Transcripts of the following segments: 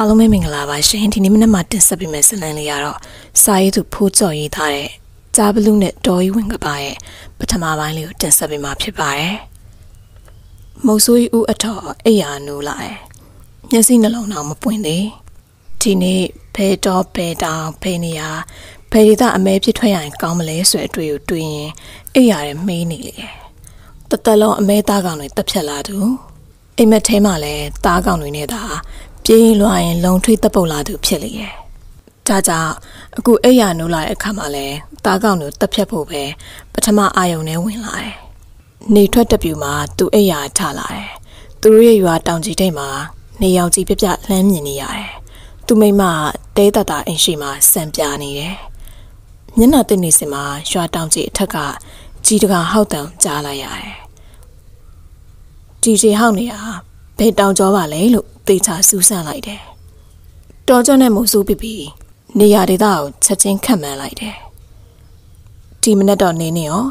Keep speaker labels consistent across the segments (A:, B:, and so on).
A: အားလုံးပဲမင်္ဂလာပါရှင်ဒီနေ့မနက်မှာတင်ဆက်ပေးမယ့်ဇာတ်လမ်းလေးကတော့စာရေးသူဖိုးကျော်ရေးထားတဲ့ဂျာဘလူးနဲ့တော်ကြီးဝင်ကပါရဲ့ပထမပိုင်းလေးကိုတင်ဆက်ပေးမှာဖြစ်ပါတယ်မုတ်ဆိုးကြီးဦးအထော်အိယာနိုးလာတယ်မျက်စိနှလုံးတော်မပွင့်သေးဒီနေ့ဘယ်တော့ဘယ်တောင်ဘယ်နေရာဘယ်ဒေသအမဲဖြစ်ထွက်ရရင် ကောင်းမလဲဆိုတဲ့အတွေ့ကိုတွေးရင်အိယာရဲ့မေးနေလေတသက်လုံးအမဲသားကောင်တွေတက်ဖြတ်လာသူအိမ်မက်ထဲမှာလည်းသားကောင်တွေနဲ့သာပြေးလွှာရင်လုံထွေးတပုတ်လာသူဖြစ်လေရဲ့။ဒါကြောင့်အခုအိယာနိုးလာတဲ့အခါမှာလဲတားကောင်တို့တက်ဖြတ်ဖို့ပဲပထမအာယုံနဲ့ဝင်လာတယ်။နေထွက်တပြူမှာသူအိယာထလာတယ်။သူတို့ရဲ့ရွာတောင်ကြီးထိပ်မှာနေရောင်ကြီးပြပြလှမ်းမြင်နေရတယ်။သူမိမတဲတတာအိမ်ရှိမှာစံပြနေတယ်။မျက်နှာတင်နေစင်မှာရွာတောင်ကြီးအထက်ကကြီးတကာဟောက်တံကြားလိုက်ရတယ်။ဒီကြီးဟောက်နေတာဘယ်တောင်ကျောပါလဲလို့သေချာစူးစမ်းလိုက်တယ်။တော်ကျွန်းနဲ့မုံစိုးပြပြနေရာဒေသကိုချက်ချင်းခံမှန်းလိုက်တယ်။ဒီမနေ့တော့နေနေရော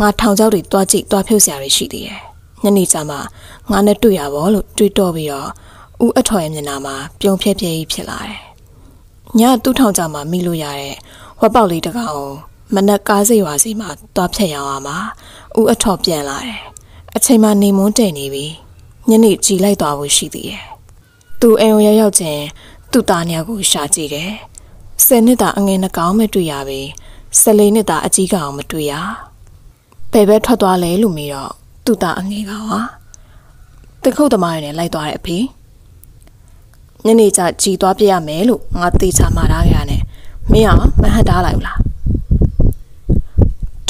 A: ငါထောင်ကျောက်တွေတွားကြည့်တွားဖြုတ်စရာတွေရှိသေးတယ်။ညနေကျမှငါနဲ့တွေ့ရပါလို့တွေးတော့ပြီးတော့ဦးအထော်ရဲ့မျက်နှာမှာပြုံးဖြက်ဖြက်ကြီးဖြစ်လာတယ်။ညသူ့ထောင်ကျောက်မှာမိလို့ရတဲ့ဝက်ပေါက်လေးတစ်ကောင်မနက်ကားစိတ်ဝါစီမှာတွားဖြက်ရောင်းအောင်မှာဦးအထော်ပြန်လာတယ်။အချိန်မှနေမွန်းတည်နေပြီ။ညနေကြည်လိုက်သွားဖို့ရှိသေးတယ်။သူအိမ်ဝင်ရောက်ချင်း သူ့သားညာကိုရှာကြည့်တယ်။ဆယ်နှစ်သားအငယ်နှကောင်မတွေ့ရပြီ။ဆယ်လေးနှစ်သားအကြီးကောင်မတွေ့ရ။ဘယ်ဘက်ထွက်သွားလဲလို့မေးတော့သူ့သားအငယ်ကောင်ဟာတခုတ်သမားရနဲ့လိုက်သွားတဲ့အဖေ။ညနေကျကြည်သွားပြရမယ်လို့ငါသေချာမှာထားခဲ့ရတယ်။မင်းကမဟန်တားလိုက်ဘူးလား။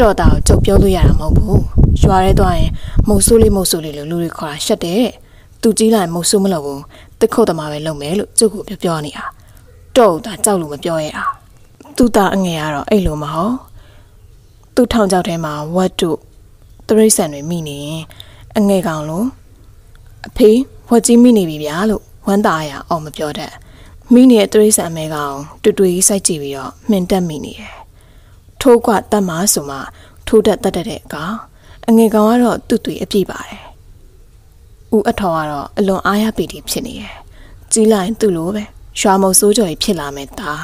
A: တော့တာကိုကျုပ်ပြောလို့ရတာမဟုတ်ဘူး။ရွာရဲသွားရင်မုတ်ဆိုးလေးမုတ်ဆိုးလေးလို့လူတွေခေါ်တာရှက်တယ်တဲ့။သူကြီးလာရင်မုတ်ဆိုးမလုပ်ဘူး။တစ်ခုတ်တမှာပဲလုပ်မယ်လို့ကျုပ်ကပြောပြောနေတာ။တော့တာကြောက်လို့မပြောရတာ။သူ့သားအငယ်ကတော့အဲ့လိုမဟုတ်။သူ့ထောင်ချောက်ထဲမှာဝတ်တို့တရိษံတွေမိနေရင်အငယ်ကောင်လို့အဖေဝတ်ကြီးမိနေပြီဗျာလို့ဝမ်းသာရအောင်မပြောတတ်။မိနေတဲ့တရိษံအမေကောင်တွေ့တွေ့ကြီးစိုက်ကြည့်ပြီးတော့မှင်တက်မိနေတယ်။ထိုးကွတတ်မှာဆိုမှထိုးတတ်တတ်တဲ့အကောင်အငယ်ကောင်ကတော့သူ့သူအပြည့်ပါတယ်ဦးအထော်ကတော့အလွန်အားရပီတိဖြစ်နေတယ်ကြီးလိုက်သူ့လိုပဲရွာမုံစိုးကြော်ကြီးဖြစ်လာမယ်သား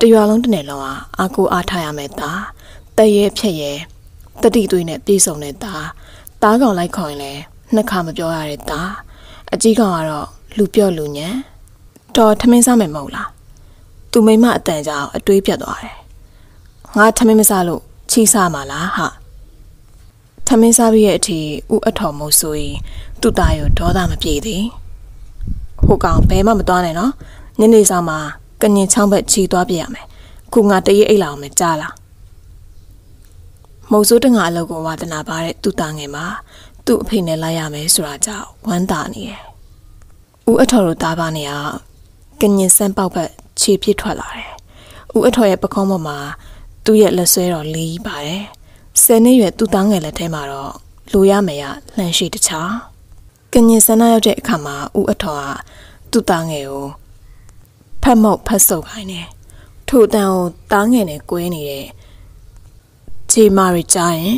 A: တရွာလုံးတစ်နယ်လုံးဟာအာကိုအားထားရမယ်သားတရဲဖြက်ရဲတတိသွေးနဲ့ပြေဆုံးတဲ့သားသားကောင်လိုက်ခေါ်ရင်လည်းနှစ်ခါမပြောရတဲ့သားအကြီးကောင်ကတော့လူပြော့လူညံတော်ထမင်းစားမယ်မဟုတ်လားသူမိမအတန်ကြောင်အတွေးပြတ်သွားတယ်ငါထမင်းမစားလို့ချီစားမှာလားဟာထမင်းစားပြီးရဲ့အထိဥအထော်မို့ဆိုရင်သူ့သားရောဒေါသမပြေသေးဟိုကောင်ဘဲမှမသွားနဲ့နော်ညနေစာမှာကညင်ချောင်းဘက်ချီသွားပြရမယ်ခုငါတရိပ်အိတ်လာအောင်မကြားလားမုံစိုးတငါအလောက်ကိုဝါသနာပါတဲ့သူ့သားငယ်မှာသူ့အဖေနဲ့လိုက်ရမယ်ဆိုတာကြောင့်ဝမ်းသာနေတယ်ဦးအထော်တို့သားပါနေကကညင်စမ်းပေါက်ဘက်ခြေပြစ်ထွက်လာတယ်ဦးအထော်ရဲ့ပကုံးပေါ်မှာသူ့ရဲ့လက်ဆွဲတော်လေးကြီးပါတယ်။ဆယ်နှစ်ရွယ်သူ့သားငယ်လက်ထဲမှာတော့လိုရမယ်ရလှန်ရှိတခြားကညင်ဆန္ဒရောက်တဲ့အခါမှာဦးအထော်ကသူ့သားငယ်ကိုဖတ်မောက်ဖတ်ဆုပ်ခိုင်းတယ်။ထို့တန်ကိုတားငယ်နဲ့ကွဲနေတဲ့ခြေမာရီကြားရင်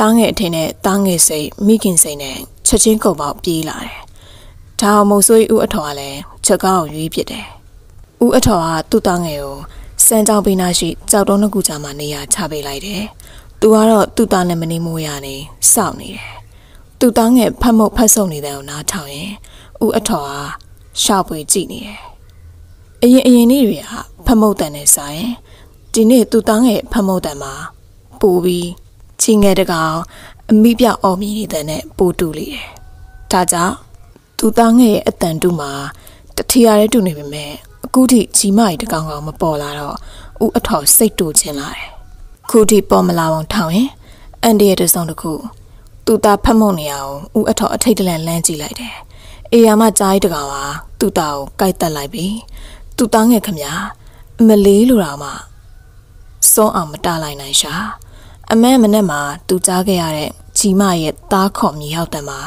A: တားငယ်အထင်နဲ့တားငယ်စိတ်မိခင်စိတ်နဲ့ချက်ချင်းကုန်ပေါက်ပြေးလာတယ်။ဒါအောင်မုံဆိုးဦးအထော်ကလည်းချက်ကောင်းကိုရွေးပစ်တယ်။ဦးအထော်ကသူ့တားငယ်ကိုစမ်းကြောင်းပေးနာရှိကြောက်တုံးနှစ်ခုကြာမှနေရာချပေးလိုက်တယ်။သူကတော့သူ့သားနဲ့မနေမိုးရနေစောင့်နေတယ်။သူ့သားငယ်ဖတ်မုတ်ဖတ်ဆုံနေတဲ့အောင်နားထောင်ရင်ဦးအထော်ဟာရှာပွေကြည့်နေတယ်။အရင်အရင်နေ့တွေကဖတ်မုတ်တန်နဲ့ဆိုင်ဒီနေ့သူ့သားငယ်ဖတ်မုတ်တန်မှာပူပြီးချင်းငယ်တကောင်အမိပြအော်မြည်နေတဲ့နဲ့ပူတူလေတယ်။ဒါကြောင့် သူ့သားငယ်ရဲ့အတန်တူမှာတထီရတဲ့တူနေပေမဲ့အခုထိကြီးမကြီးတကောင်ကောင်မပေါ်လာတော့ဦးအထော်စိတ်တူချင်းလာတယ်။ခုထိပေါ်မလာအောင်ထောင်ရင်အန်ဒီရဲ့တစုံတစ်ခုသူ့သားဖတ်မုံနေအောင်ဦးအထော်အထိတ်တလန့်လန်းကြည့်လိုက်တယ်။အေယာမကြားကြီးတကောင်ကသူ့သားကိုကိုက်တက်လိုက်ပြီးသူ့သားငယ်ခမညာအမလေးလိုတော်မှစွန်းအောင်မတလိုက်နိုင်ရှာအမဲမနဲ့မှာ သူကြားခဲ့ရတဲ့ကြီးမရဲ့သားခေါ်မြေရောက်တံမှာ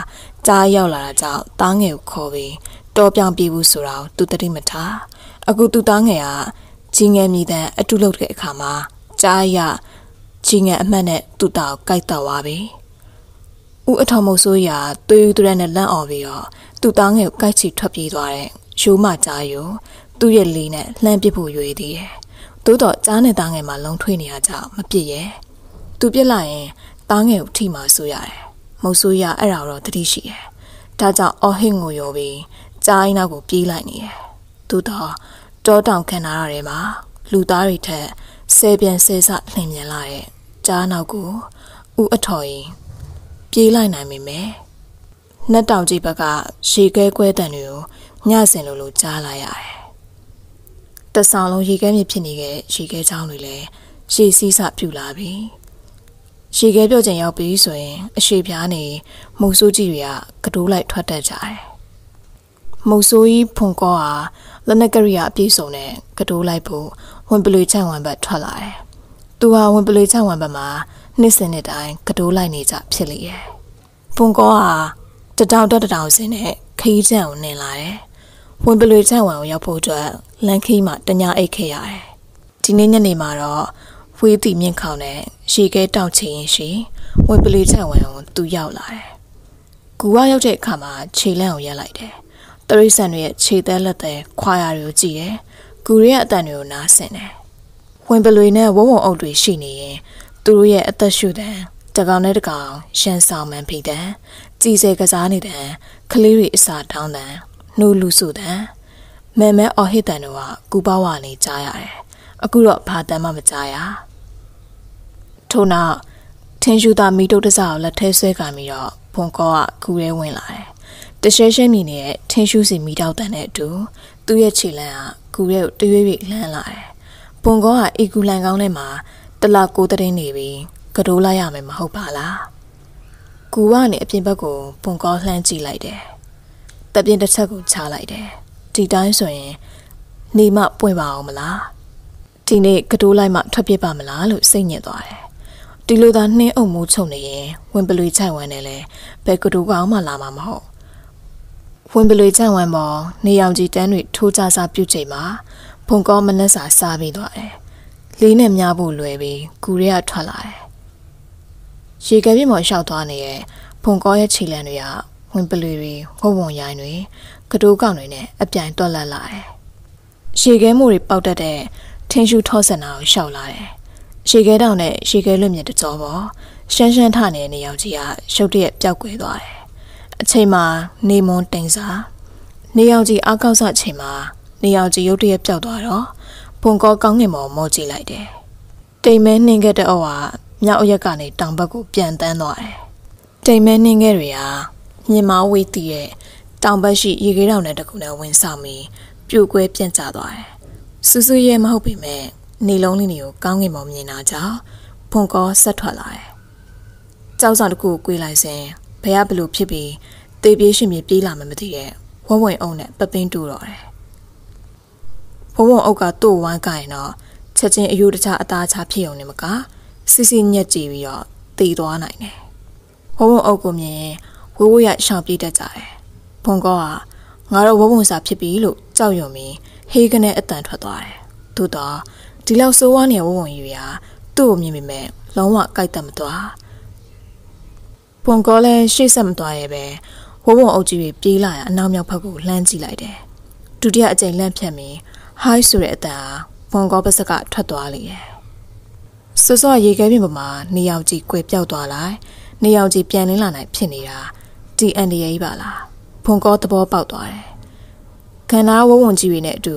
A: ကြားရောက်လာတာကြောင့်သားငယ်ကိုခေါ်ပြီးတော်ပြောင်ပြေးဘူးဆိုတော့သူတတိမထားအခုသူသားငယ်ကချင်းငယ်မိတဲ့အတုလုပ်တဲ့အခါမှာကြားရချင်းငယ်အမှတ်နဲ့သူသားကိုကြိုက်တော့ပါပြီ။ဦးအထောင်မုတ်ဆိုးရသွေးယူတရက်နဲ့လန့်အောင်ပြီးတော့သူသားငယ်ကိုကြိုက်ချီထွက်ပြေးသွားတယ်။ရိုးမကြားယူသူ့ရဲ့လေနဲ့လှမ်းပစ်ဖို့ရွေသေးတယ်။သို့တော့ကြားနဲ့သားငယ်မှာလုံထွေးနေရကြောင်မပစ်ရဲ့။သူပြစ်လိုက်ရင်သားငယ်ကိုထိမှဆိုရတယ်။မုတ်ဆိုးရအဲ့ဒါတော့တတိရှိတယ်။ဒါကြောင့်အော်ဟစ်ငိုရောပြီးကြားအိနောက်ကိုပြေးလိုက်နေတယ်။သို့တော့တောတောင်ခန္ဓာရတွေမှာ လူသားတွေထက်ဆယ်ပြန်ဆယ်ဆလင်မြင်လာတဲ့ကြားနောက်ကို ဥအထော်ရင်ပြေးလိုက်နိုင်မိမယ်။နှက်တောင်ကြီးဘက်ကရေခဲကွဲတန်တွေကိုညစင်လိုလို ကြားလာရတယ်။တဆောင်လုံးရေခဲမြစ်ဖြစ်နေတဲ့ရေခဲချောင်းတွေလည်းရေစီးစပြူလာပြီ။ရေခဲပြော့ကျင်ရောက်ပြီဆိုရင်အရှိပြားနေမုံဆိုးကြီးတွေကကတိုးလိုက်ထွက်တတ်ကြတယ်။မုံဆိုးကြီးဖုန်ကောဟာလက်နက်ကရိယာအပြည့်စုံနဲ့ကတိုးလိုက်ဖို့ဝင်ပလူချန်ဝန်ဘတ်ထွက်လာတယ်။သူဟာဝင်ပလူချန်ဝန်ဘတ်မှာနှစ်စင်နှစ်တိုင်းကတိုးလိုက်နေကြဖြစ်လေရဲ့။ဘွန်ကောဟာတတောင်တက်တတောင်စင်းနဲ့ခီးချန်ကိုနင်လာတယ်။ဝင်ပလူချန်ဝန်ကိုရောက်ဖို့အတွက်လန်ခီးမှာတညာအိတ်ခဲ့ရတယ်။ဒီနေ့ညနေမှာတော့ဝေးတီမြင့်ခေါင်နဲ့ရေခဲတောက်ချင်ရင်ရှိဝင်ပလူချန်ဝန်ကိုသူရောက်လာတယ်။ကူဝရောက်တဲ့အခါမှာခြေလန့်ကိုရက်လိုက်တယ်။တရိษံတွေရဲ့ခြေသက်လက်သက်ခွာရတွေကိုကြည့်တယ်။ဂူတွေရဲ့အတန်တွေကိုနားဆင်တယ်။ဝင်ပလွေနဲ့ဝုံဝုံအုပ်တွေရှိနေရင်သူတို့ရဲ့အသက်ရှူတဲ့တကောင်နဲ့တကောင် ရှန်ဆောင်မှန်ဖိတဲ့ကြည်စဲကစားနေတဲ့ကလေးတွေအစာတောင်းတဲ့နှိုးလူစုတဲ့မဲမဲအော်ဟစ်တဲ့တို့ကကူပါဝါနေကြားရတယ်။အခုတော့ဘာတမ်းမှမကြားရ။ထို့နောက်ထင်းရှူတာမီတုတ်တစားကိုလက်ထဲဆွဲကံပြီးတော့ဘွန်ကောကကူရဲဝင်လာတယ်တရှဲရှဲမြည်နေတဲ့ထင်းရှူးစီမိတောက်တန်တဲ့အတူသူ့ရဲ့ခြေလမ်းကကူရဲကိုတရွေ့ရွေ့လှမ်းလာတယ်။ပုံကောကအေကူလန်ကောင်းထဲမှာတလာကိုတရင်နေပြီးကတိုးလိုက်ရမယ်မဟုတ်ပါလား။ကူကနေအပြင်ဘက်ကိုပုံကောလှမ်းကြည့်လိုက်တယ်။တပြင်းတစ်ချက်ကိုချလိုက်တယ်။ဒီတိုင်းဆိုရင်နေမပွင့်ပါအောင်မလား။ဒီနေ့ကတိုးလိုက်မှထွက်ပြစ်ပါမလားလို့စိတ်ညစ်သွားတယ်။ဒီလိုသာနှင်းအုံမိုးချုပ်နေရင်ဝင်ပလွေချိုက်ဝမ်းနေလဲဘယ်ကတူကောင်မှလာမှာမဟုတ်ဝင်ပလွေချန်ဝမ်းပေါ်နေရောင်ခြည်တန်းတွေထိုးကြစားပြုတ်ချိန်မှာဘုံကောမနှက်စာစားပြီးသွားတယ်။လေးနဲ့များဖို့လွယ်ပြီးကူရဲကထွက်လာတယ်။ရေကပြင်းပေါ်လျှောက်သွားနေတဲ့ဘုံကောရဲ့ခြေလံတွေကဝင်ပလွေတွေဝုံဝုံရိုင်းတွေကတိုးကောင်တွေနဲ့အပြိုင်တွက်လက်လာတယ်။ရေခဲမှုတွေပေါက်တတ်တဲ့ထင်းရှူထောဆန္ဒကိုရှောက်လာတယ်။ရေခဲတောင်နဲ့ရေခဲလွင့်မြစ်တကြောပေါ်ရှမ်းရှမ်းထနေတဲ့နေရောင်ကြီးကရုတ်တရက်ပျောက်ကွယ်သွားတယ်အချိန်မှာ နေမွန်တင်စားနေရောင်ကြီးအားကောက်စအချိန်မှာနေရောင်ကြီးရုတ်တရက်ပြောက်သွားတော့ဘုံကောကောင်းငင်ပေါ်မော့ကြည့်လိုက်တယ်တိမ်မဲနှင်းခဲ့တဲ့အော်ဟာမြောက်အရက်ကနေတောင်ဘက်ကိုပြန်တန်းသွားတယ်တိမ်မဲနှင်းခဲ့တွေဟာမြင်မဝေးတည်တဲ့တောင်ဘက်ရှိရေခဲတောင်နဲ့တကူနဲ့ဝင်ဆောင်ပြီးပြိုကွဲပြန့်ကျသွားတယ်စူးစူးရဲမဟုတ်ပေမဲ့နေလုံးလေးတွေကိုကောင်းကင်ပေါ်မြင်တာကြောင့်ဖုန်ကောဆက်ထွက်လာတယ်။ကြောက်စာတစ်ခုကိုကြွေးလိုက်စဉ်ဘယ်ကဘလို့ဖြစ်ပြီးတေးပြေးရှင်မြေပြေးလာမှမသိတဲ့ဝဝဝင်အုံနဲ့ပပင်းတူတော့တယ်ဘုံဘုံအုပ်ကသူ့ဝိုင်းကရင်တော့ချက်ချင်းအယူတခြားအသားချဖြစ်ုံနဲ့မကစီစီညက်ကြည့်ပြီးတော့တေးသွားနိုင်တယ်ဘုံဘုံအုပ်ကိုမြင်ရင်ဝိုးဝိုးရရှောင်ပြေးတတ်ကြတယ်ဘုံကောကငါတော့ဝဘုံစာဖြစ်ပြီလို့ကြောက်ရွံ့ပြီးဟေးကနေအတန်ထွက်သွားတယ်သို့တော့ဒီလောက်စိုးဝါးနေဝဘုံယူရာသူ့ကိုမြင်မိမဲ့လုံးဝကြိုက်တတ်မသွားပွန်ကောလည်းရှေ့ဆက်မသွားရဲပဲဝုံဝုံအုပ်ကြီးတွေပြေးလာရအနောက်မြောက်ဘက်ကိုလှမ်းကြည့်လိုက်တယ်ဒုတိယအကြိမ်လှမ်းဖြတ်ပြီး high ဆိုတဲ့အတန်အားပွန်ကောပစက်ကထွက်သွားလေရဲ့စောစောရေခဲပြင်ပေါ်မှာနေရောင်ကြီးကွယ်ပြောက်သွားလိုက်နေရောင်ကြီးပြန်လင်းလာနိုင်ဖြစ်နေတာဒီအန်ဒီရေးပါလားဘုံကောသဘောပေါက်သွားတယ်ခန္ဓာဝဝုံကြီးတွေနဲ့အတူ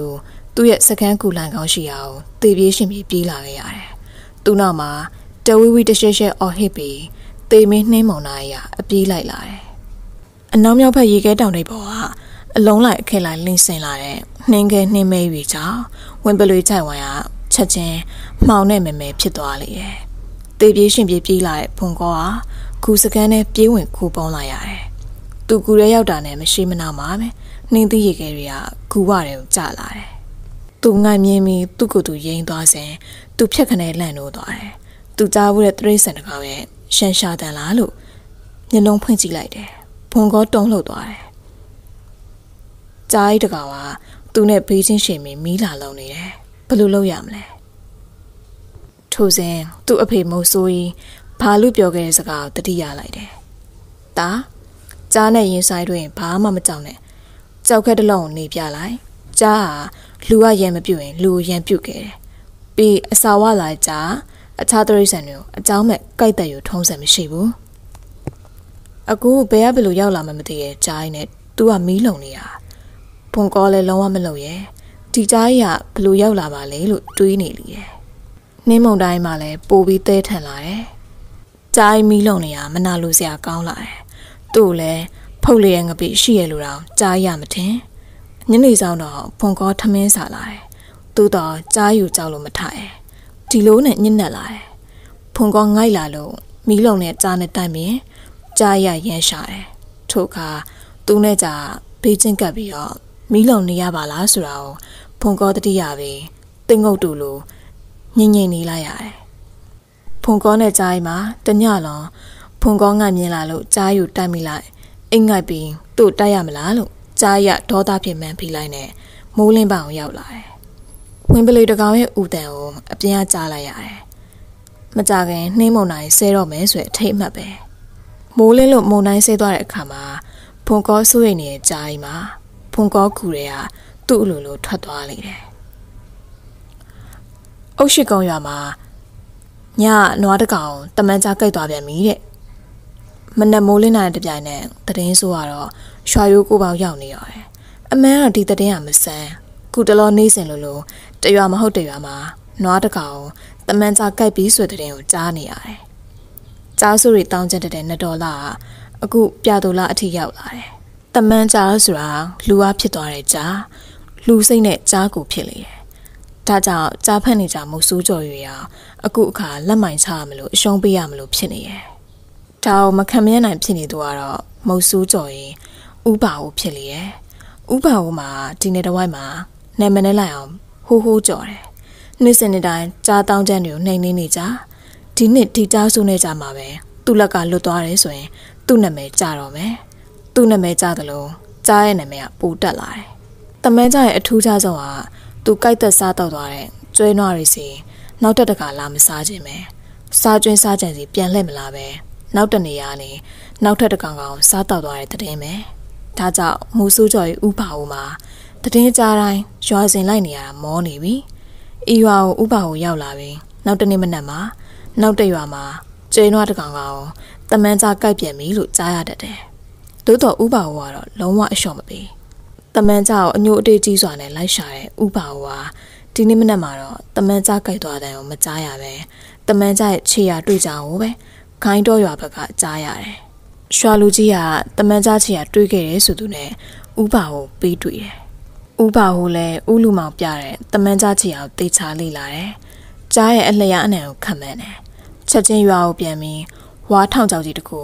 A: သူ့ရဲ့စကန်းကူလန်ကောင်းရှိအောင်သေပြေးရှင်ပြေးပြေးလာခဲ့ရတယ်သူ့နောက်မှာတဝီဝီတရှဲရှဲအော်ဟစ်ပြီးသေမင်းနှင်းမောင်နာရီကအပြေးလိုက်လာတယ်။အနောက်မြောက်ဘက်ရေခဲတောင်တွေပေါ်ကအလုံးလိုက်အခက်လိုက်လင်းစင်လာတဲ့နှင်းခဲနှင်းမဲတွေကြောင့်ဝင်ပလွေချိုင်ဝိုင်ကချက်ချင်းမှောင်နဲ့မဲမဲဖြစ်သွားလေတယ်။သေပြေးရှင်ပြေးပြေးလာတဲ့ဘုံကောကကူစကန်နဲ့ပြေးဝင်ခိုးပေါင်းလာရတယ်။သူကူရဲရောက်တာနဲ့မရှိမနာပါပဲ။နှင်းသီးရေခဲတွေကကူဝတယ်ကိုကြလာတယ်။သူငိုင်မြင်ပြီးသူ့ကိုယ်သူရိမ့်သွားစဉ်သူဖြက်ခနဲလန့်လို့သွားတယ်။သူကြားဘူးတဲ့တရိတ်ဆန်တကောင်ရဲ့ရန်ရှာတန်လားလို့မျက်လုံးဖွင့်ကြည့်လိုက်တယ်ဘွန်ကောတုံးလှုပ်သွားတယ်ကြားကြီးတကောင်ကသူ့နဲ့ဘေးချင်းရှင်မင်းမီးလာလုံနေတယ်ဘယ်လိုလုပ်ရမလဲထိုစဉ်သူ့အဖေမိုးဆိုးကြီးဘာလို့ပြောခဲ့တဲ့စကားကိုတတိယလိုက်တယ်။ဒါကြားနဲ့ရင်ဆိုင်တွင်ဘာမှမကြောက်နဲ့။ကြောက်ခက်တလုံးနေပြလိုက်။ကြားကလူကရံမပြုတ်ရင် လူရံပြုတ်ခဲ့တယ်။ပြီးအစာဝလာကြားအခြားတရိษံတွေကိုအကြောင်းမဲ့ကြိုက်တဲ့ယူထုံးစံမရှိဘူးအကူဘယ်ကဘယ်လိုရောက်လာမှမသိရဲ့ကြားရင်နဲ့ तू ကမီးလုံနေတာဖုန်ကောလည်းလုံးဝမလုံရဲ့ဒီကြားရဘယ်လိုရောက်လာပါလဲလို့တွေးနေလေရဲ့နှင်းမုံတိုင်းမှာလည်းပိုပြီးသဲထန်လာတယ်ကြားမီးလုံနေတာမနာလိုစရာကောင်းလာတယ်သူ့လည်းဖုတ်လျက်ငပိရှိရလို့တော့ကြားရမထင်ညနေဆောင်တော့ဖုန်ကောထမင်းစားလာတယ်သူတော့ကြားယူကြောက်လို့မထားဘူးဒီလိုနဲ့ညှက်နှက်လာတယ်။ဖုန်ကငိုက်လာလို့မီးလုံးနဲ့ကြားနဲ့တိုက်ပြီးကြားရရန်ရှာတယ်။ထို့အခါသူနဲ့ကြာဘေးချင်းကပ်ပြီးတော့မီးလုံးနေရပါလားဆိုတာကိုဖုန်ကောတတိယပဲတင်ငုတ်တူလို့ညင်ညင်နေလိုက်ရတယ်။ဖုန်ကောနဲ့ကြားအိမ်မှာတညလုံးဖုန်ကောငတ်မြင်လာလို့ကြားယူတိုက်မိလိုက်အိမ်ငိုက်ပြီးသူ့တိုက်ရမလားလို့ကြားရဒေါသဖြစ်မှန်းဖိလိုက်နဲ့မိုးလင်းပအောင်ရောက်လာတယ်ဝင်ပလေတကောင်ရဲ့ဦးတန်ကိုအပြင်းအကြားလိုက်ရတယ်။မကြခင်နှင်းမုန်တိုင်းဆဲတော့မယ်ဆိုတဲ့အထိတ်အမှတ်ပဲ။မိုးလင်းလို့မုန်တိုင်းဆဲသွားတဲ့အခါမှာဖုန်ကောစိုးရိမ်နေတဲ့ကြားကြီးမှာဖုန်ကောကူတွေကသူ့အလိုလိုထွက်သွားလိမ့်တယ်။အုတ်ရှိကုံရွာမှာညနွားတကောင်တမန်ကြားကြိတ်သွားပြန်ပြီတဲ့။မနက်မိုးလင်းနိုင်တဲ့ပြိုင်နဲ့တရင်ဆိုကတော့ရွာရိုးကိုပေါင်ရောက်နေရတယ်။အမန်းကဒီတရင်ကမဆန်းခုတလောနေစဉ်လိုလိုတရွာမဟုတ်တရွာမှာနွားတကောင်တမန်စာကြိုက်ပြီးဆိုတဲ့တင်ကိုကြားနေရတယ်။ကြားစုတွေတောင်းကျတဲ့2ဒေါ်လာအခုပြတူလာအထိရောက်လာတယ်။တမန်ကြားဆိုတာလူအားဖြစ်သွားတဲ့ကြားလူစိတ်နဲ့ကြားကိုဖြစ်လေတယ်။ဒါကြောင့်ကြားဖက်နေကြမုတ်ဆိုးကြော်ရွေရာအခုအခါလက်မိုင်ချရမလို့အရှုံးပေးရမလို့ဖြစ်နေရယ်။ဒါကိုမခံမရနိုင်ဖြစ်နေသူကတော့မုတ်ဆိုးကြော်ရင်ဥပါဝဖြစ်လေရယ်။ဥပါဝမှာဒီနေ့တစ်ဝိုက်မှာနာမည်နဲ့လိုက်အောင်ဟိုးဟိုးကြော်တယ်။နှစ်စနစ်တိုင်းကြားတောင်းချမ်းတွေကိုနှိမ်နှင်းနေကြ။ဒီနှစ်ဒီကြားစုနေကြမှာပဲ။သူ့လက်ကလွတ်သွားတယ်ဆိုရင်သူ့နာမည်ကြတော့မယ်။သူ့နာမည်ကြသလိုကြားရဲ့နာမည်ကပူတက်လာတယ်။တမန်ကြရဲ့အထူးခြားဆုံးကသူကြိုက်သက်စားတော့သွားတဲ့ကျွဲနွားတွေစီနောက်တက်တကလာမစားခြင်းပဲ။စားကျွင်းစားကြံစီပြန်လှည့်မလာပဲ။နောက်တနေရာနေနောက်ထပ်တကောင်ကောင်စားတော့သွားတဲ့တဲ့င်းပဲ။ဒါကြောင့်မူဆူးကျော်ရဲ့ဥပါဝမှာတည်င်းကြတိုင်းရွာစဉ်လိုက်နေရတာမောနေပြီအီရွာကိုဥပါကိုရောက်လာပြီနောက်တနေ့မနက်မှာ နောက်တရွာမှာကျင်းနွားတကောင်ကောင်တမန်ကြကြိုက်ပြန်ပြီလို့ကြားရတတ်တယ်သို့တော်ဥပါဝကတော့လုံးဝအလျှော့မပေးတမန်ကြကိုအညိုအတေးကြီးစွာနဲ့လိုက်ရှာတဲ့ဥပါဝကဒီနေ့မနက်မှာတော့တမန်ကြကြိုက်သွားတယ်ကိုမကြားရပဲတမန်ကြရဲ့ခြေရာတွေ့ကြအောင်ပဲခိုင်းတော်ရွာဘက်ကကြားရတယ်ရွှာလူကြီးကတမန်ကြခြေရာတွေ့ခဲ့တယ်ဆိုသူနဲ့ဥပါဝကိုပေးတွေ့တယ်ဥပါဟုလည်းဥလူမောင်ပြတဲ့တမန်ကြချီအောင်တေချာလိလာတယ်။ကြားရဲ့အလျားအနံကိုခံမန်းတယ်။ချက်ချင်းရွာကိုပြန်ပြီးဝါထောင်ကြောက်ကြီးတကူ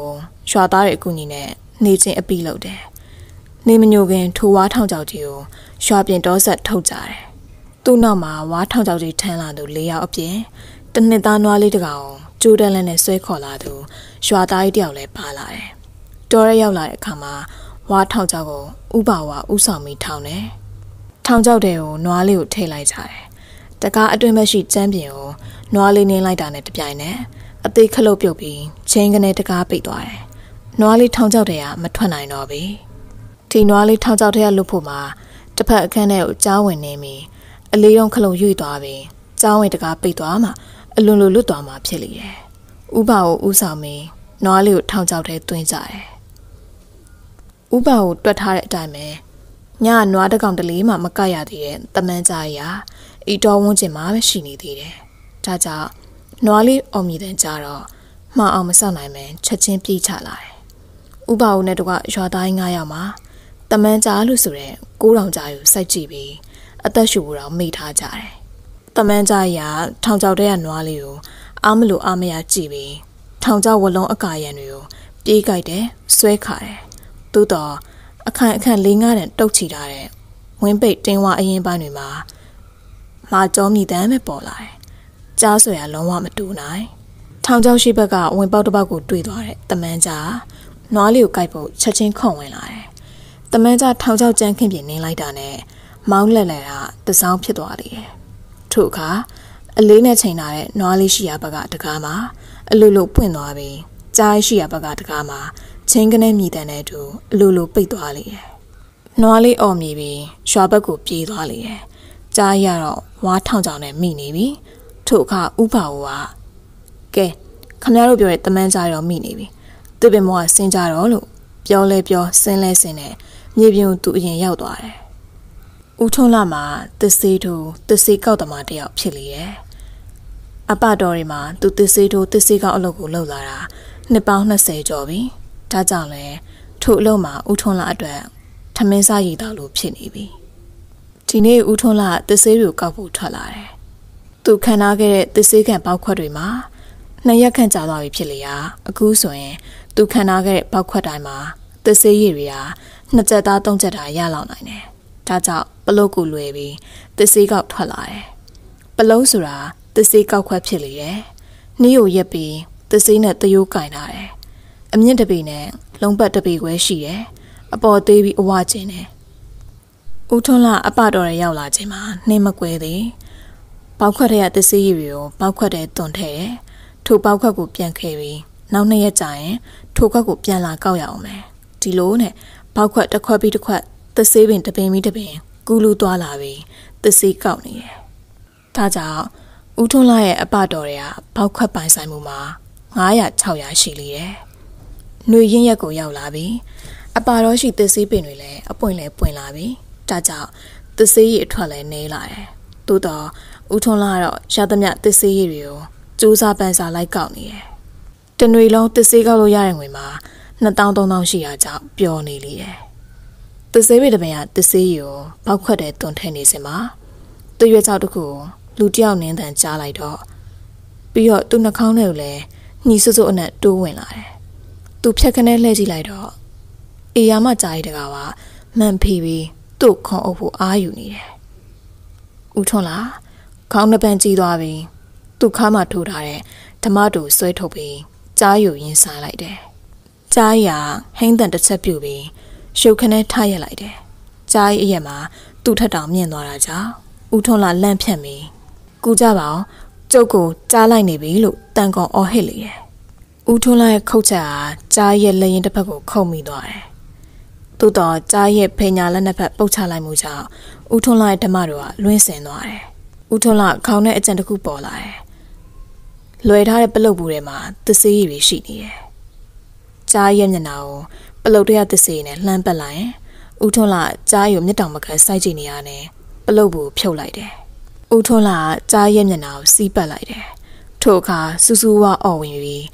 A: ရွာသားတွေအကူညီနဲ့နေချင်းအပိလုပ်တယ်။နေမညိုခင်ထိုဝါထောင်ကြောက်ကြီးကိုရွာပြင်တောဆက်ထုတ်ကြတယ်။သူ့နောက်မှာဝါထောင်ကြောက်ကြီးထမ်းလာသူ၄ယောက်အပြင်တနှစ်သားနွားလေးတကောင်ကျိုးတန်းလန်းနဲ့ဆွဲခေါ်လာသူရွာသားကြီးတယောက်လည်းပါလာတယ်။တောရဲရောက်လာတဲ့အခါမှာဝါထောင်ကြောက်ကိုဥပါဝါဥဆောင်ပြီးထောင်တယ်။ထောင်ချောက်တဲ့ကိုနွားလေးကိုထည့်လိုက်ကြတယ်။တကားအတွင်းမရှိကျမ်းပြင်ကိုနွားလေးနင်းလိုက်တာနဲ့တပြိုင်နက်အသေးခလုတ်ပြုတ်ပြီးချင်းကနေတကားပိတ်သွားတယ်။နွားလေးထောင်ချောက်တဲ့ကမထွက်နိုင်တော့ဘူး။ဒီနွားလေးထောင်ချောက်တဲ့ကလွတ်ဖို့မှာတစ်ဖက်အခန်းထဲကိုကြားဝင်နေပြီးအလေးရုံခလုတ်ရွေ့သွားပြီးကြားဝင်တကားပိတ်သွားမှအလွန်လိုလွတ်သွားမှဖြစ်လေတယ်။ဥပကိုဥဆောင်ပြီးနွားလေးကိုထောင်ချောက်တဲ့တွင်းကြတယ်။ဥပကိုတွက်ထားတဲ့အတိုင်းပဲညနွားတကောင်တလေးမှမကရသေးတဲ့တမန်ကြရာဤတော်ဝန်းကျင်မှာပဲရှိနေသေးတယ်။ဒါကြောင့်နွားလေးအော်မြည်တဲ့ကြတော့မှားအောင်မဆောက်နိုင်ပဲချက်ချင်းပြေးချလာတယ်။ဥပအုံနဲ့တကရွာသား9ယောက်မှာတမန်ကြလို့ဆိုတဲ့9000ကြာယူစိုက်ကြည့်ပြီးအသက်ရှူဖို့တော့မိထားကြတယ်။တမန်ကြရာထောင်ချောက်တဲ့ကနွားလေးကိုအားမလို့အားမရကြည့်ပြီး ထောင်ချောက်ဝလုံးအကာရံတွေကိုပြေးကြိုက်တယ်ဆွဲခါတယ်။သို့တော့အခိုင်အခန့်လေးငါးတန်တုတ်ချီထားတဲ့ဝင်းပိတ်တင်းဝအရင်ပိုင်းတွေမှာလာကြောမြည်တမ်းပဲပေါ်လာတယ်။ကြားဆွေရလုံးဝမတူနိုင်။ထောင်ချောက်ရှိဘက်ကဝင်ပေါက်တစ်ပေါက်ကို တွေ့သွားတဲ့တမန်ကြာနွားလေးကိုကိုက်ဖို့ချက်ချင်းခုန်ဝင်လာတယ်။တမန်ကြာထောင်ချောက်ကြမ်းခင်းပြင်းနင်းလိုက်တာနဲ့မောင်းလက်လည်ကတစောင်းဖြစ်သွားတယ်။ထို့အခါအလေးနဲ့ချိန်ထားတဲ့နွားလေးရှိရာဘက်ကတကားမှာအလုလုပွင့်သွားပြီးကြားရှိရာဘက်ကတကားမှာချင်းကနေမြည်တန်တဲ့အတူအလိုလိုပိတ်သွားလေရဲ့။နှွားလေးအော်မြည်ပြီးရွာဘက်ကိုပြေးသွားလေရဲ့။ကြားရတော့ဝါထောင်ကြောင်နဲ့မိနေပြီ။ထို့အခါဥပါဝကကဲခမရတို့ပြောရဲတမန်ကြတော့မိနေပြီ။သူပင်မောကဆင်းကြတော့လို့ပြောလဲပြောဆင်းလဲဆင်းနဲ့မြေပြင်သူအရင်ရောက်သွားတယ်။ဦးထုံးလာမှာသစ္စေးတို့သစ္စေးကောက်တမတယောက်ဖြစ်လေရဲ့။အပတော်တွေမှာသူသစ္စေးတို့သစ္စေးကောက်အလုပ်ကိုလုပ်လာတာနှစ်ပေါင်း20ကျော်ပြီ။ဒါကြောင့်လဲထို့အလို့မှာဥထွန်းလာအတွက်ထမင်းစားရည်တော်လို့ဖြစ်နေပြီဒီနေ့ဥထွန်းလာသစ်ဆေးတွေကောက်ဖို့ထွက်လာတယ်သူခံထားခဲ့တဲ့သစ်ဆေးကန်ပေါက်ခွက်တွေမှာနှစ်ရက်ခန့်ကြာသွားပြီဖြစ်လျာအခုဆိုရင် သူခံထားခဲ့တဲ့ပေါက်ခွက်တိုင်းမှာသစ်ဆေးရည်တွေဟာနှစ်ချက်သားသုံးချက်သားရလောက်နိုင်တယ်ဒါကြောင့်ပလုတ်ကိုလွယ်ပြီးသစ်ဆေးကောက်ထွက်လာတယ်ပလုတ်ဆိုတာသစ်ဆေးကောက်ခွက်ဖြစ်လေတယ်နှီးကိုရက်ပြီးသစ်ဆေးနဲ့တယိုးကင်ထားတယ်အမြင့်တပေနဲ့လုံပတ်တပေခွဲရှိတယ်။အပေါ်သေးပြီးအဝကျင်းတယ်။ဦးထွန်းလအပတော်ရရောက်လာချိန်မှာနှင်းမကွဲသေး။ပေါက်ခွက်တဲ့သစ္စည်းရည်တွေကိုပေါက်ခွက်တဲ့တွန်ထဲတယ်။ထိုပေါက်ခွက်ကိုပြန်ခဲပြီးနောက်နှစ်ရက်ကြာရင်ထိုခွက်ကိုပြန်လာကောက်ရအောင်မယ်။ဒီလိုနဲ့ပေါက်ခွက်တစ်ခွက်ပြီးတစ်ခွက် သစ္စည်းပင်တပင်ပြီးတပင်ကူးလူသွားလာပြီးသစ္စည်းကောက်နေတယ်။ဒါကြောင့်ဦးထွန်းလရဲ့အပတော်တွေကပေါက်ခွက်ပိုင်ဆိုင်မှုမှာ900 600ရှိလေတယ်။ຫນွေရင်းရက်ကိုရောက်လာပြီအပါတော့ရှိသစ်စေးပင်တွေလည်းအပွင့်လဲပွင့်လာပြီဒါကြောင့်သစ်စေးရည်အထွက်လည်းနေလာတယ်သို့တော့ဦးထွန်းလာတော့ရသမျှသစ်စေးရည်တွေကိုစူးစမ်းပန်းစားလိုက်ကောက်နေတယ်တနွေလုံးသစ်စေးကောက်လို့ရတဲ့ငွေမှာ2000 3000ရှိရာကြောင့်ပျော်နေလေတယ်သစ်စေးပင်တစ်ပင်ကသစ်စေးရည်ကိုပောက်ခွက်တဲ့တွန်ထည့်နေစင်မှာတရွက်ချောက်တစ်ခုလူတယောက်နင်းတန်ကြားလိုက်တော့ပြီးတော့သူ့နှာခေါင်းထဲကိုလည်းညီဆွဆွအနက်တိုးဝင်လာတယ်သူဖြက်ခနဲလှည့်ကြည့်လိုက်တော့အေယာမကြာရတကပါမှန်ဖီပြီးသူ့ခွန်အုပ်ဖို့အာယူနေတယ်။ဦးထွန်းလားခေါင်းနှပန်းကြီးသွားပြီးသူ့ခါမှထိုးထားတဲ့ဓမတူဆွဲထုတ်ပြီးကြားယူရင်စားလိုက်တယ်။ကြားရဟိမ့်တန်တစ်ချက်ပြုတ်ပြီးရုပ်ခနဲထရက်လိုက်တယ်။ကြားရအရက်မှာ သူ့ထက်တောင်မြင့်သွားတာကြောင့်ဦးထွန်းလာလန့်ဖြန့်ပြီးကူကြပါအောင်ကျုပ်ကိုကြားလိုက်နေပြီလို့တန်ကုန်အော်ဟစ်လေတယ်ဦးထွန်းလိုက်ခုတ်ချက်အားကြားရဲ့လက်ရင်တစ်ဖက်ကိုခုတ်မိသွားတယ်။သို့တော့ကြားရဲ့ဖိညာလက်နှစ်ဖက်ပုတ်ချလိုက်မှုကြောင့်ဦးထွန်းလိုက်ဓမ္မတို့ကလွင့်စင်သွားတယ်။ဦးထွန်းလိုက်ခေါင်းနဲ့အကြံတစ်ခုပေါ်လာတယ်။လွယ်ထားတဲ့ပလုတ်ဘူးထဲမှာသစ်စေးတွေရှိနေတယ်။ကြားရဲ့မျက်နှာကိုပလုတ်တရသစ်စေးနဲ့လှမ်းပတ်လိုက်ရင်ဦးထွန်းလိုက်ကြားရဲ့မျက်တောင်မကစိုက်ကြည့်နေရတယ်။ပလုတ်ဘူးဖြုတ်လိုက်တယ်။ဦးထွန်းလိုက်ကြားရဲ့မျက်နှာကိုစီးပတ်လိုက်တယ်။ထိုအခါစူးစူးဝအော်ဝင်ပြီး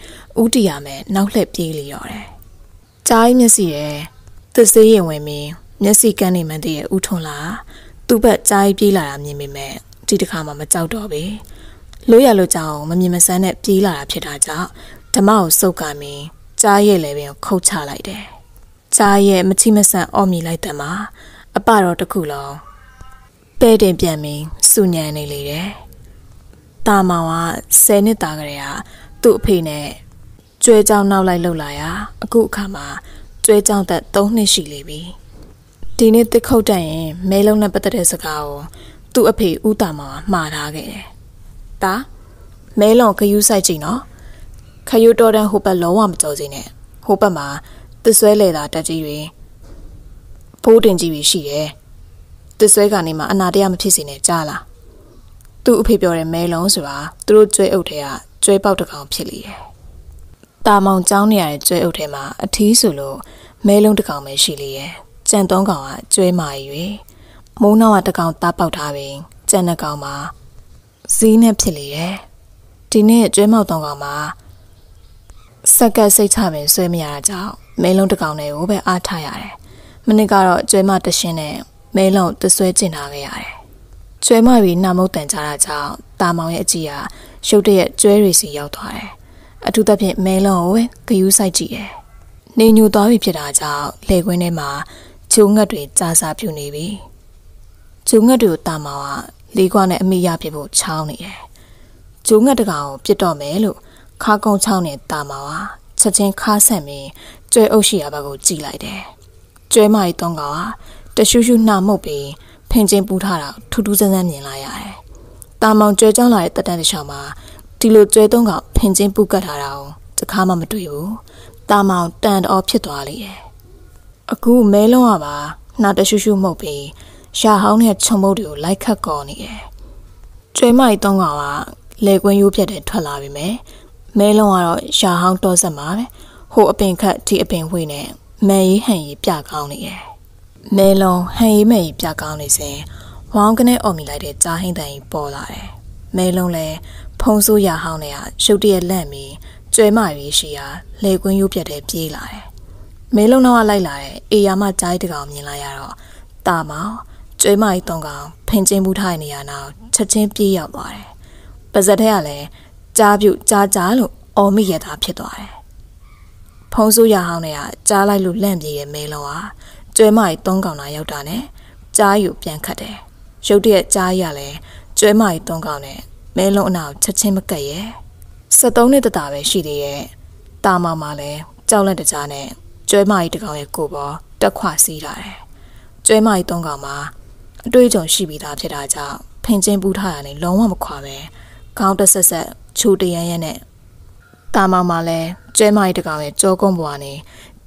A: ဥတီရမယ်နောက်လှက်ပြေးလျော်တယ်။ကြားမျက်စိရဲ့သစ်စေးရင်ဝင်ပြီးမျက်စိကန်းနေမှန်းတည်းရဲ့ဥထုံလာသူ့ဘက်ကြားပြေးလာတာမြင်မိမဲ့ဒီတစ်ခါမှမကြောက်တော့ပဲလို့ရလို့ကြောင်မမြင်မဆန်းနဲ့ပြေးလာတာဖြစ်တာကြောင့်ဓမ္မကိုစုပ်ကမင်းကြားရဲ့လည်းပင် ခုတ်ချလိုက်တယ်။ကြားရဲ့မချိမဆန်အော့မြည်လိုက်တယ်မှာအပတော်တစ်ခုလုံးပဲတင်ပြန်ပြီးစူညံနေလေတယ်။တာမောင်က10နှစ်သားကလေးကသူ့အဖေနဲ့ကျွဲကြောင်နောက်လိုက်လှုပ်လာရအခုအခါမှာကျွဲကြောင်သက်3နှစ်ရှိလေပြီဒီနေ့တစ်ခုတ်တက်ရင်မဲလုံးနဲ့ပတ်သက်တဲ့စကားကိုသူ့အဖေဦးတာမောင်ကမှားထားခဲ့တယ်။ဒါမဲလုံးခယူးဆိုင်ကြည့်နော်ခယူးတော်တန်းဟိုဘက်လုံးဝမကြောစင်းနဲ့ဟိုဘက်မှာသစ်ဆွဲလေတာတက်ကြီးတွေဖိုးတင်ကြီးတွေရှိတယ်။သစ်ဆွဲကနေမှအနာတရားမဖြစ်စေနဲ့ကြားလားသူ့အဖေပြောတဲ့မဲလုံးဆိုတာသူတို့ကျွဲအုပ်ထဲကကျွဲပေါက်တကောင်ဖြစ်လေတယ်။တာမောင်ကြောင်းနေရတဲ့ကျွဲအုပ်ထဲမှာအထီးဆိုလို့မဲလုံးတကောင်ပဲရှိလေရဲ့။ကြံသုံးကောင်ကကျွဲမာ၍မိုးနောက်ကတကောင်သားပေါက်ထားပြီးကြံနှကောင်မှာဇီးနဲ့ဖြစ်လေရဲ့။ဒီနေ့ကျွဲမောက်သုံးကောင်မှာစက်ကတ်စိတ်ချပင်ဆွဲမရတာကြောင့်မဲလုံးတကောင်တွေကိုပဲအားထားရတယ်။မနစ်ကတော့ကျွဲမတရှင်နဲ့မဲလုံးတဆွဲကျင်လာခဲ့ရတယ်ကျွဲမတွေနှာမုတ်တန်ကြတာကြောင့်တာမောင်ရဲ့အကြည့်ဟာရုတ်တရက်ကျွဲတွေစီရောက်သွားတယ်။အထူးသဖြင့်မဲလွန်ကိုဂယူးဆိုင်ကြည့်တယ်။နေညူသွားပြီဖြစ်တာကြောင့်လေကွင်းထဲမှာချိုးငတ်တွေကြာစာပြူနေပြီ။ချိုးငတ်တွေကိုတာမောင်ကလေးခွားနဲ့အမိရဖြစ်ဖို့ချောင်းနေတယ်။ချိုးငတ်တကောင်ကိုပြစ်တော့မယ်လို့ခါကုံချောင်းနဲ့တာမောင်ကချက်ချင်းခါဆက်ပြီးကျွဲအုပ်ရှိရာဘက်ကိုကြည့်လိုက်တယ်။ကျွဲမကြီးတုံးကတရှူးရှူးနှာမှုတ်ပြီးထင်ကျဉ်ပူးထားတာထူးထူးဆန်းဆန်းမြင်လာရတယ်။တာမောင်ကြွယ်ကြောင်းလာတဲ့တက်တန်းတစ်ချောင်းမှာဒီလိုကြွယ်သုံးကောင်ထင်ကျဉ်ပူးကတ်ထားတာကိုတခါမှမတွေ့ဘူး။တာမောင်တန်တော်ဖြစ်သွားလေရဲ့။အခုမဲလုံးကပါနှာတရှူးရှူးမှုတ်ပြီးရှာဟောင်းနဲ့ခြုံမုတ်တွေကို လိုက်ခတ်ကော်နေတယ်။ကျွဲမိုက်သုံးကောင်ကလေကွင်းရိုးပြက်တဲ့ထွက်လာပြီမယ်။မဲလုံးကတော့ရှာဟောင်းတော့ဆက်မှာပဲ။ဟိုအပင်ခတ်ဒီအပင်ဝှေ့နဲ့မဲရီးဟန်ရီးပြကောင်းနေတယ်။နေလုံဟန်ရီမဲ့ကြီးပြကောင်းနေစဉ်ဝေါင်းကနေအော်မိလိုက်တဲ့ကြားဟိန်တန်ကြီးပေါ်လာတယ်။မဲလုံးလည်းဖုံးဆိုးရဟောင်းနဲ့ရုတ်တရက်လန့်ပြီးကျွဲမရွေးရှိရာလေကွင်းရိုးပြက်တဲ့ပြေးလာတယ်။မဲလုံးတော့လိုက်လာတဲ့အေယာမကြားတကောင်မြင်လိုက်ရတော့တာမောင်ကျွဲမကြီးတုံးကောင်ဖင်ချင်းမှုထားတဲ့နေရာနောက်ချက်ချင်းပြေးရောက်သွားတယ်။ပါဇက်ထက်ကလည်းကြားပြုတ်ကြားကြားလို့အော်မိရတာဖြစ်သွားတယ်။ဖုံးဆိုးရဟောင်းနဲ့ကြားလိုက်လို့လန့်ပြေးတဲ့မဲလုံးဟာကျွဲမကြီးသုံးကောင်လာရောက်တာနဲ့ကြားယူပြန်ခတ်တယ်ရုတ်တရက်ကြားရလဲကျွဲမကြီးသုံးကောင်နဲ့မဲလုံးအနာကိုချက်ချင်းမကတ်ရဲ့73နှစ်တတာပဲရှိသေးရဲ့တာမမလည်းကြောက်လန့်တကြားနဲ့ကျွဲမကြီးတကောင်ရဲ့ကိုပေါ်တက်ခွစီးလာတယ်ကျွဲမကြီးသုံးကောင်မှာအတွေ့အကြုံရှိပြီးသားဖြစ်တာကြောင့်ဖင်ချင်းပူးထားရတယ်လုံးဝမခွာပဲခေါင်းတဆက်ဆက်ချူတရန်ရန်နဲ့တာမမလည်းကျွဲမကြီးတကောင်ရဲ့ကြောကုန်းပေါ်ကနေ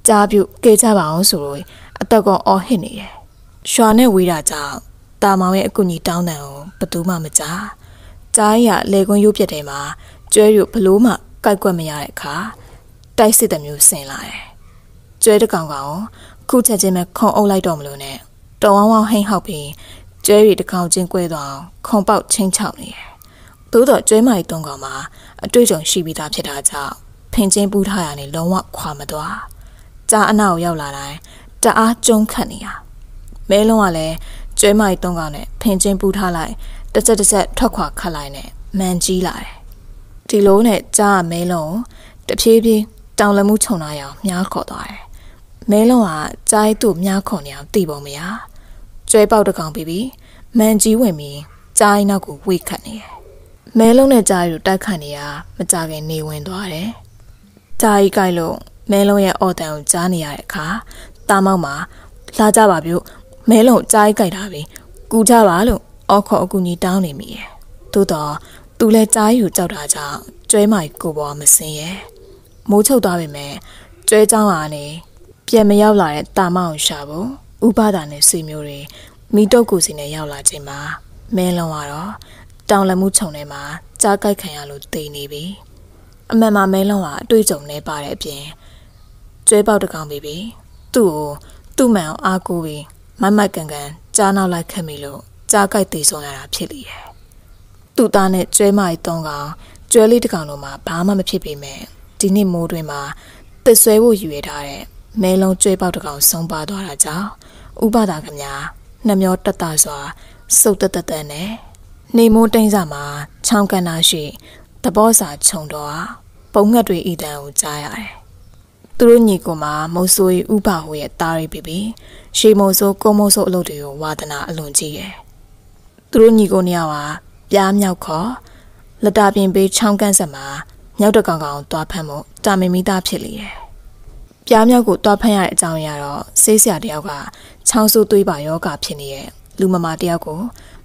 A: ကြားပြုတ်ကေကြပါအောင်ဆိုလို့အသက်ကောအော်ဟစ်နေတယ်။ရွာနဲ့ဝေးတာကြောင့်တာမောင်ရဲ့အကူအညီတောင်းတကိုဘသူမှမကြား။ကြားရလေကွန်းရိုးပြက်တယ်မှာကျွဲတို့ဘလို့မှကိုက်ကွက်မရတဲ့အခါတိုက်စစ်တမျိုးဆင်လာတယ်။ကျွဲတကောင်ကောင်ခုချက်ချင်းပဲခုံအုပ်လိုက်တော့မလို့နဲ့တော်ဝောင်းဝောင်းဟိမ့်ဟောက်ပြီးကျွဲတွေတကောင်ချင်း꿰သွားအောင်ခုံပေါက်ချင်းချောက်နေတယ်။သို့တော့ကျွဲမကြီးတုံကောင်မှာအတွေ့အကြုံရှိပြီးသားဖြစ်တာကြောင့်ဖင်ချင်းပူးထားရနဲ့လုံးဝခွာမသွား။ကြားအနာကိုရောက်လာတိုင်းတအားကြုံခတ်နေတာမဲလုံးကလည်းကျွဲမိုက်သုံးကောင်နဲ့ဖင်ချင်းပူထားလိုက်တစ်ချက်တစ်ချက်ထွက်ခွာခတ်လိုက်နဲ့မန်ကြီးလာတယ်ဒီလိုနဲ့ကြားမဲလုံးတဖြည်းဖြည်းတောင်လမှုခြုံလာရအောင်မြားခေါ်သွားတယ်မဲလုံးကကြားသူ့မြားခေါ်နေအောင်တီးပုံမရကျွဲပေါက်တကောင်ပြီးပြီးမန်ကြီးဝင်ပြီး ကြားရင်နောက်ကိုဝေ့ခတ်နေတယ်မဲလုံးနဲ့ကြားရီတို့တိုက်ခတ်နေတာမကြခင်နေဝင်သွားတယ်ကြားရီကြိုက်လို့မဲလုံးရဲ့အော်တန်ကိုကြားနေရတဲ့အခါတာမောက်မှာလာကြပါပြုမဲလုံးအကြိုက်ကြိုက်တာပဲကူကြပါလို့အော်ခေါ်အကူကြီးတောင်းနေမိရဲ့သို့တော့သူလည်းကြားယူကြောက်တာကြောင့်ကျွဲမိုက်ကိုပေါ်မစင်ရဲ့မိုးချုပ်သွားပေမဲ့ကျွဲเจ้าဟာလည်းပြန်မရောက်လာတဲ့တာမောက်ရှာဖို့ဥပဒါနဲ့ဆွေမျိုးတွေမိတုတ်ကိုစီနဲ့ရောက်လာချိန်မှာမဲလုံးကတော့တောင်လမှုခြုံထဲမှာကြားကြိုက်ခံရလို့တိတ်နေပြီအမှန်မှာမဲလုံးကအတွေ့အကြုံနဲ့ပါတဲ့အပြင်ကျွဲပေါက်တကောင်ပြီပြီသူ့ကိုသူ့မှန်အောင်အားကိုးပြီးမမတ်ကန်ကန်ကြားနောက်လိုက်ခဲ့မိလို့ကြားကြိုက်သေးဆုံးရတာဖြစ်လေတယ်။သူ့သားနဲ့ကျွဲမကြီးသုံးကောင်ကျွဲလေးတစ်ကောင်တို့မှဘာမှမဖြစ်ပေမဲ့ဒီနေ့မိုးတွင်မှာသစ်ဆွဲဖို့ယူရထားတဲ့မဲလုံးကျွဲပေါက်တစ်ကောင် ဆုံးပါသွားတာကြောင့်ဥပဒါကများနှမျောတက်တာစွာစုပ်တက်တက်တဲ့နဲ့နေမိုးတိမ့်စာမှာချောင်းကန်နာရှိသဘောစာခြုံတော်ပုံငှက်တွေဤတန်ကိုကြားရတယ်သူတို့ညီကောင်မမုံဆိုး၏ဥပဟိုရဲ့တားရိပ်ပေပေရှေမုံဆိုးကိုမုံဆိုးအလုပ်တွေကိုဝါသနာအလွန်ကြီးရဲ့သူတို့ညီကောင်နေရာဟာပြားမြောက်ခေါ်လက်တာပြင်ပေးချောင်းကန့်ဆက်မှာမြောက်တကောင်ကောင်သွားဖမ်းဖို့တာမင်မိသားဖြစ်လေရဲ့ပြားမြောက်ကိုသွားဖမ်းရတဲ့အကြောင်းအရာတော့ဆေးဆရာတယောက်ကချောင်းဆိုးသွေးပါယောဂဖြစ်နေရဲ့လူမမာတယောက်ကို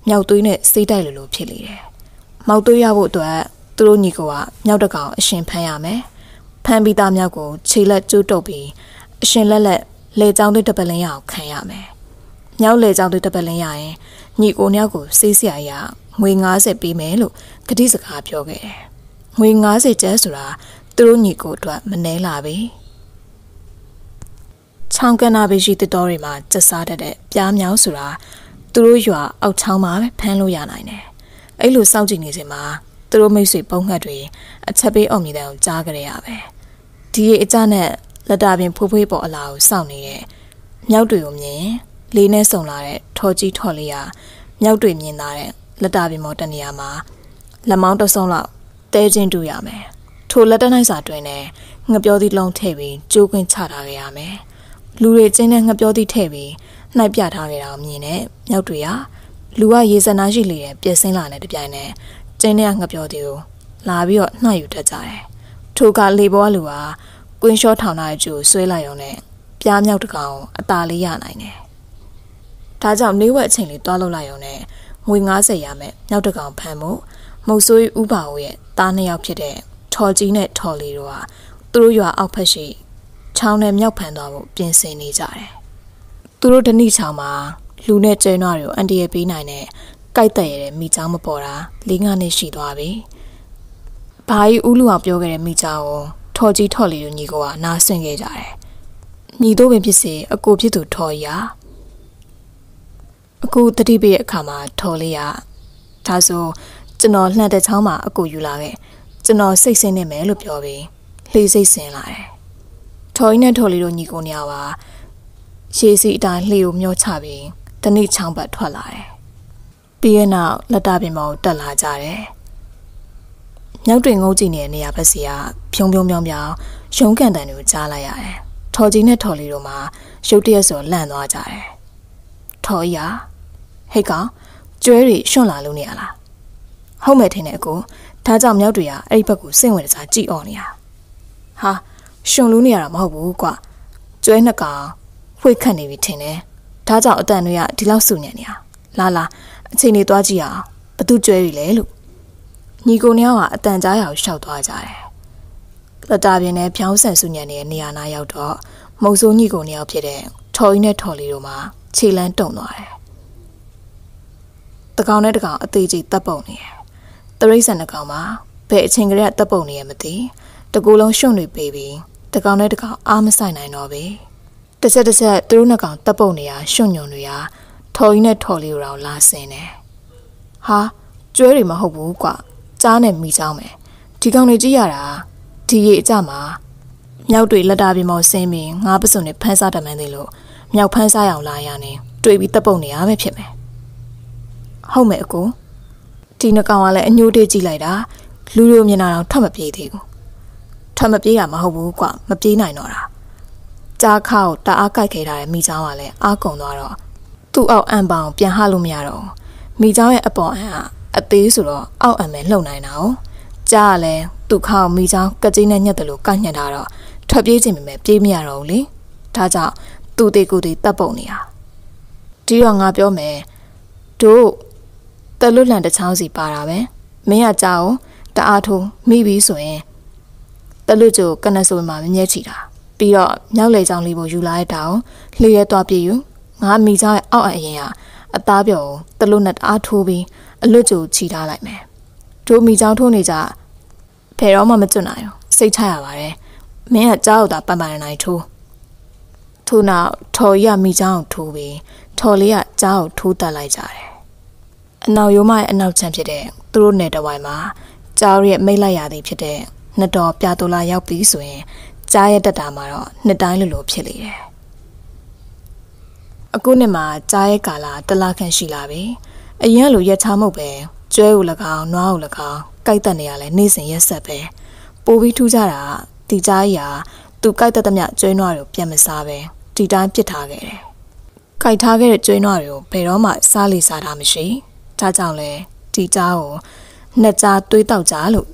A: မြောက်သွေးနဲ့စေးတိုက်လိုလိုဖြစ်လေတယ်။မောက်သွေးရဖို့အတွက်သူတို့ညီကမြောက်တကောင်အရှင်ဖမ်းရမယ်။ဖမ်းပြီးသားများကိုခြေလက်ကျူးတုပ်ပြီးအရှင်လက်လက်လေကြောင်းတွေတပလင်ရအောင်ခံရမယ်။မြောက်လေကြောင်းတွေတပလင်ရရင်ညီကိုနှစ်ယောက်ကိုစေးစရာရငွေ90ပေးမယ်လို့ကတိစကားပြောခဲ့တယ်။ငွေ90ကျပ်ဆိုတာသူတို့ညီကိုအတွက်မနှဲလာပဲ။ချောင်းကနာပဲရှိတဲ့တော်တွေမှာကျစားတတ်တဲ့ပြားမြောင်ဆိုတာသူတို့ရွာအောက်ချောင်းမှာဖမ်းလို့ရနိုင်တယ်။အဲ့လိုစောင့်ကြည့်နေစဉ်မှာသူတို့မိတ်ဆွေပုံငှက်တွေအချက်ပေးအောင်မြင်တဲ့အောင်ကြားကြရရပဲဒီအကြနဲ့လက်တာပင်ဖွေးဖွေးပေါ်အလာကိုစောင့်နေတဲ့မြောက်တွေကိုမြင်လေးနဲ့စုံလာတဲ့ထော်ကြီးထော်လေးရမြောက်တွေမြင်လာတဲ့လက်တာပင်ပေါ်တနေရာမှာလက်မောင်းတဆုံးလောက်တဲချင်းတူရမယ်ထိုလက်တနိုင်စာတွင်နဲ့ငပြောသည့်လုံးထည့်ပြီးကြိုးကွင်းချထားခဲ့ရမယ်လူတွေကျင်းတဲ့ငပြောသည့်ထည့်ပြီးနှိုက်ပြထားခဲ့တာကိုမြင်တဲ့မြောက်တွေကလူကရေစနာရှိလေတဲ့ပြက်စင်းလာတဲ့တပြိုင်နက်ကျင်းတဲ့ငှက်ပျော်တီကိုလာပြီးတော့နှောက်ယူတတ်ကြတယ်။ထိုကလေပေါ်လူဟာကွင်းလျှောထောင်ထားတဲ့ကျူကိုဆွဲလိုက်ရုံနဲ့ပြားမြောက်တကောင်အตาလေးရနိုင်တယ်။ဒါကြောင့်နေဝက်အချိန်လေးတွားလောက်လိုက်ရုံနဲ့ငွေ90ရမယ်မြောက်တကောင်ဖမ်းဖို့မုတ်ဆိုးဥပါဝရဲ့သားနှစ်ယောက်ဖြစ်တဲ့ထော်ကြီးနဲ့ထော်လီတို့ဟာသူတို့ရွာအောက်ဖက်ရှိချောင်းနဲ့မြောက်ဖန်သွားဖို့ပြင်ဆင်နေကြတယ်။သူတို့ဓနိချောင်းမှာလူနဲ့ကျင်းသွားတွေကိုအန်တီရပေးနိုင်တဲ့ကိုက်တက်ရတဲ့မိချောင်းမပေါ်တာ၄၅နှစ်ရှိသွားပြီ။ဘာကြီးဦးလူအောင်ပြောခဲ့တဲ့မိချောင်းကိုထော်ကြီးထော်လီတို့ညီကိုကနားဆင်ခဲ့ကြတယ်။ညီတို့ပင်ဖြစ်စေအကိုဖြစ်သူထော်ကြီးဟာအကိုတတိပိရဲ့အခါမှာ ထော်လေးကဒါဆို ကျွန်တော်လှန်တဲ့ချောင်းမှာအကိုယူလာခဲ့ကျွန်တော်စိတ်ဆင်းနေမယ်လို့ပြောပြီးလှေစိတ်ဆင်းလာတယ်။ထော်ကြီးနဲ့ထော်လေးတို့ညီကိုနေရာပါရှေးစီအတိုင်းလှေကိုမျောချပြီးတနေ့ချောင်းပတ်ထွက်လာတယ်။ပြီးရနောက်လက်တပင်ပေါ်တက်လာကြတယ်။မြောက်တွင်ငုံကြည့်နေတဲ့နေရာဖက်စီကဖြုံဖြုံဖြောင်းဖြောင်းရုံးကန်တန်တွေကို ကြားလိုက်ရတယ်။ထော်ကြီးနဲ့ထော်လီတို့မှာရုတ်တရက်ဆိုလန့်သွားကြတယ်။ထော်ကြီးဟာဟဲ့ကောင်ကျွဲတွေရွှန့်လာလို့နေရလား။ဟုတ်မယ်ထင်တယ်အကို။ဒါကြောင့်မြောက်တွေကအဲ့ဒီဘက်ကိုစိတ်ဝင်စားကြည့်အောင်နေတာ။ဟာရွှန့်လို့နေရတာမဟုတ်ဘူးကွာ။ကျွဲနှစ်ကောင်ဖွေခတ်နေပြီထင်တယ်။ဒါကြောင့်အတန်တွေကဒီလောက်စုညံနေတာ။လာလာအချိန်လေးသွားကြည့်အောင်ဘသူကျွဲပြီလဲလို့ညီကိုနှစ်ယောက်ကအတန်ကြားရအောင်ရှောက်သွားကြတယ်လက်တာပြင်းနဲ့ဖြောင်းဆန်စုညံနေတဲ့နေရာနာရောက်တော့မုံဆိုးညီကိုနှစ်ယောက်ဖြစ်တဲ့ထော်ကြီးနဲ့ထော်လီတို့မှာခြေလန်းတုံသွားတယ်တကောင်နဲ့တကောင်အသေးကြီးတပ်ပုံနေတယ်တရိတ်ဆန်တကောင်မှာဘယ်အချိန်ကလေးကတပ်ပုံနေရမသိတကူလုံးရှုံနေပေးပြီးတကောင်နဲ့တကောင်အားမဆိုင်နိုင်တော့ပဲတစ်ချက်တစ်ချက်သူတို့နှစ်ကောင်တပ်ပုံနေရရှုံညုံတွေရာထော်ကြီးနဲ့ထော်လေးကိုတော့လာဆင်းတယ်။ဟာကျွဲတွေမဟုတ်ဘူးကွာ။ကြားနဲ့မိချောင်းမယ်။ဒီကောင်တွေကြည့်ရတာဒီရေအကြမှာမြောက်တွေလက်တာပြင်ပေါ်ဆင်းပြီးငါးပစုံနဲ့ဖန်းစားတမန်းသေးလို့မြောက်ဖန်းစားရအောင်လာရနေတွေ့ပြီးတပ်ပုတ်နေရပဲဖြစ်မယ်။ဟုတ်မယ်အကို။ဒီနှကောင်ကလည်းအညိုးတေးကြည့်လိုက်တာ လူတို့မျက်နှာတော့ထွက်မပြေးသေးဘူး။ထွက်မပြေးရမဟုတ်ဘူးကွာမပြေးနိုင်တော့တာ။ကြားခါကိုတအားကြိုက်ခဲတာရဲ့မိချောင်းကလည်းအားကုန်သွားတော့သူ့အောက်အံပောင်ပြန်ဟလို့မရတော့မိเจ้าရဲ့အပေါ်အံကအသေးဆိုတော့အောက်အံပဲလှုပ်နိုင်တာ哦ကြားလဲသူ့ခေါင်းမိเจ้ากကြေးနဲ့ညက်တယ်လို့ကညှက်တာတော့ထွက်ပြေးခြင်းပဲမပြေးမရတော့ဘူးလေဒါကြောင့်သူ့တေကိုယ်တေတက်ပုံနေတာဒီတော့ငါပြောမယ်တို့တလွတ်လန်တစ်ချောင်းစီပါတာပဲမင်းကကြောက်တအားထုံမိပြီဆိုရင်တလွတ်ကျိုကနဆိုမှာမမြဲချီတာပြီးတော့မြောက်လေချောင်းလေးကိုယူလာတဲ့တောင်လှည့်ရဲသွားပြည့်ယူငါမိကြောင်ရဲ့အောက်အရင်ဟာအသားပြော်ကိုတလူနဲ့တအားထိုးပြီးအလွတ်ကြိုချီထားလိုက်မယ်တို့မိကြောင်ထိုးနေကြဖယ်တော့မှမကျွတ်နိုင်ဘူးစိတ်ချရပါတယ်မင်းကကြောက်တာပန်ပန်နိုင်ထိုးထို့နောက်ထော်ရမိကြောင်ထိုးပြီးထော်လေးကကြောက်ထိုးတက်လိုက်ကြတယ်အနောက်ရိုးမရဲ့အနောက်ချမ်းဖြစ်တဲ့သူတို့နယ်တဝိုင်မှာကြောက်ရဲ့မိတ်လိုက်ရသည်ဖြစ်တဲ့နှစ်တော်ပြာတူလာရောက်ပြီးဆိုရင် ကြားရတက်တာမှာတော့နှစ်တိုင်းလိုလိုဖြစ်လေတယ်အခုနှစ်မှာကြားရဲကာလာတလခန့်ရှိလာပြီအရင်လိုရချမှုပဲကျွဲကို၎င်းနွားကို၎င်းကြိုက်တက်နေရလဲနေ့စဉ်ရက်ဆက်ပဲပိုပြီးထူးကြတာတီကြားရာသူကြိုက်တက်သမျှကျွဲနွားတွေကိုပြန်မစားပဲတီတိုင်းပစ်ထားခဲ့တယ်ကြိုက်ထားခဲ့တဲ့ကျွဲနွားတွေကိုဘယ်တော့မှစားလေစားတာမရှိဒါကြောင့်လဲတီကြားကိုနှစ်ကြားသွေးတောက်ကြလို့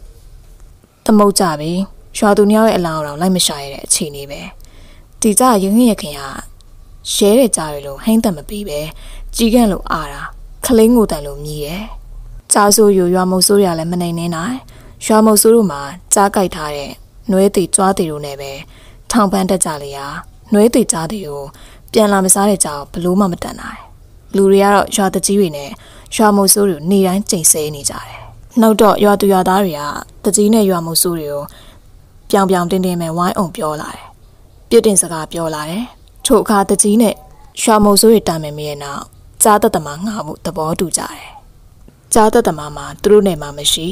A: သမုတ်ကြပြီရွာသူနှစ်ယောက်ရဲ့အလောင်းတော်လိုက်မရှာရတဲ့အခြေအနေပဲတီကြားရင်းရခင်ကရဲတဲ့ကြားရလို့ဟိမ့်သက်မပြီးပဲကြီးကန့်လို့အာတာခလင်းကိုတန်လို့မြည်တယ်။ကြားဆိုယူရွာမုတ်ဆိုးရလည်းမနိုင်နေနိုင်။ရွာမုတ်ဆိုးတို့မှာကြားကြိုက်ထားတဲ့နှွဲတီကြွားတီတို့နဲ့ပဲထောင်ပန်းတက်ကြလေရာနှွဲတီကြားတီကိုပြန်လာမစားတဲ့ကြောင်ဘလို့မှမတန်နိုင်။လူတွေကတော့ရွာတကြီးတွေနဲ့ရွာမုတ်ဆိုးတွေနေတိုင်းကြိမ်ဆဲနေကြတယ်။နောက်တော့ရွာသူရွာသားတွေကတကြီးနဲ့ရွာမုတ်ဆိုးတွေကိုပြောင်ပြောင်တင်းတင်းပဲဝိုင်းအောင်ပြောလာတယ်။ပြစ်တင်စကားပြောလာတယ်။ထို့အခါတကြီးနဲ့ရွှာမုံဆိုးတွေတာမယ်မြင်နောက်ကြားသက်သမားငှားမှုသဘောတူကြတယ်။ကြားသက်သမားမှာသူတို့နယ်မှာမရှိ